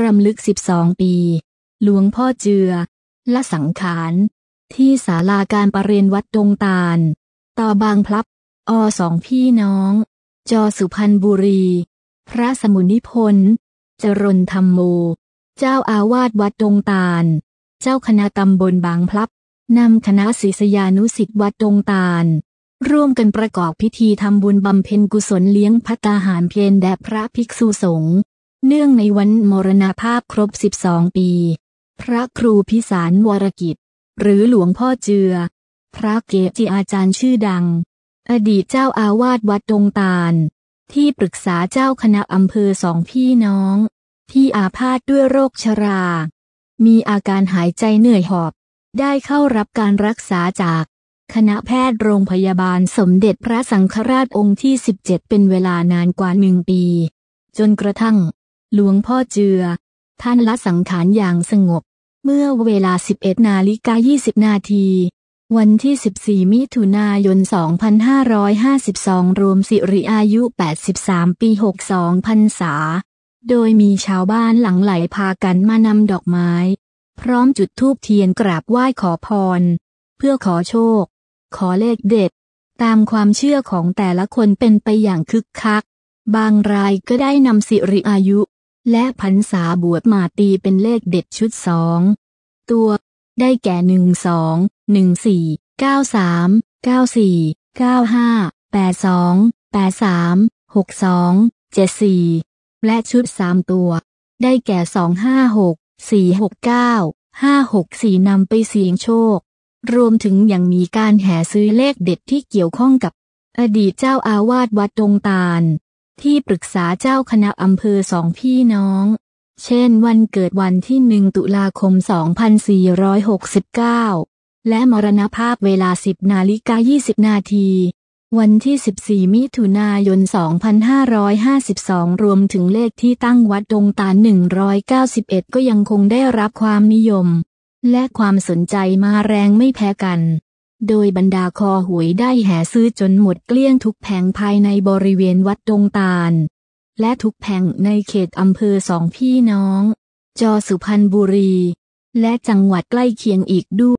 รำลึก 12 ปี หลวงพ่อเจือ และสังขาร ที่ศาลาการประเรียนวัดดงตาล ต่อบางพลับ อสองพี่น้อง จอสุพรรณบุรี พระสมุนิพนธ์จรนธรรมโม เจ้าอาวาสวัดดงตาล เจ้าคณะตำบลบางพลับ นำคณะศิษยานุสิ์วัดดงตาล ร่วมกันประกอบพิธีทำบุญบำเพ็ญกุศลเลี้ยงพัตาหารเพียนแด่พระภิกษุสงฆ์เนื่องในวันมรณภาพครบ 12 ปี พระครูพิสารวรกิจ หรือหลวงพ่อเจือ พระเกจิอาจารย์ชื่อดัง อดีตเจ้าอาวาสวัดดงตาล ที่ปรึกษาเจ้าคณะอำเภอสองพี่น้อง ที่อาพาธด้วยโรคชรา มีอาการหายใจเหนื่อยหอบ ได้เข้ารับการรักษาจากคณะแพทย์โรงพยาบาลสมเด็จพระสังฆราชองค์ที่ 17 เป็นเวลานานกว่าหนึ่งปี จนกระทั่งหลวงพ่อเจือ ท่านละสังขารอย่างสงบ เมื่อเวลา 11 นาฬิกา 20 นาที วันที่ 14มิถุนายน2552รวมสิริอายุ 83 ปี 62พรรษา โดยมีชาวบ้านหลังไหลพากันมานำดอกไม้ พร้อมจุดธูปเทียนกราบไหว้ขอพร เพื่อขอโชค ขอเลขเด็ด ตามความเชื่อของแต่ละคนเป็นไปอย่างคึกคัก บางรายก็ได้นำสิริอายุและพรรษาบวชมาตีเป็นเลขเด็ดชุดสองตัว ได้แก่หนึ่งสองหนึ่งสี่เก้าสามเก้าสี่เก้าห้าแปดสองแปดสามหกสองเจ็ดสี่และชุดสามตัว ได้แก่สองห้าหกสี่หกเก้าห้าหกสี่นำไปเสี่ยงโชค รวมถึงยังมีการแห่ซื้อเลขเด็ดที่เกี่ยวข้องกับ อดีตเจ้าอาวาสวัดดงตาลที่ปรึกษาเจ้าคณะอำเภอสองพี่น้อง เช่นวันเกิดวันที่หนึ่งตุลาคม 2469 และมรณภาพเวลา 10นาฬิกา20 นาที วันที่ 14 มิถุนายน 2552 รวมถึงเลขที่ตั้งวัดดงตาน191 ก็ยังคงได้รับความนิยม และความสนใจมาแรงไม่แพ้กันโดยบรรดาคอหวยได้แห่ซื้อจนหมดเกลี้ยงทุกแผงภายในบริเวณวัดดงตาล และทุกแผงในเขตอำเภอสองพี่น้อง จอสุพรรณบุรี และจังหวัดใกล้เคียงอีกด้วย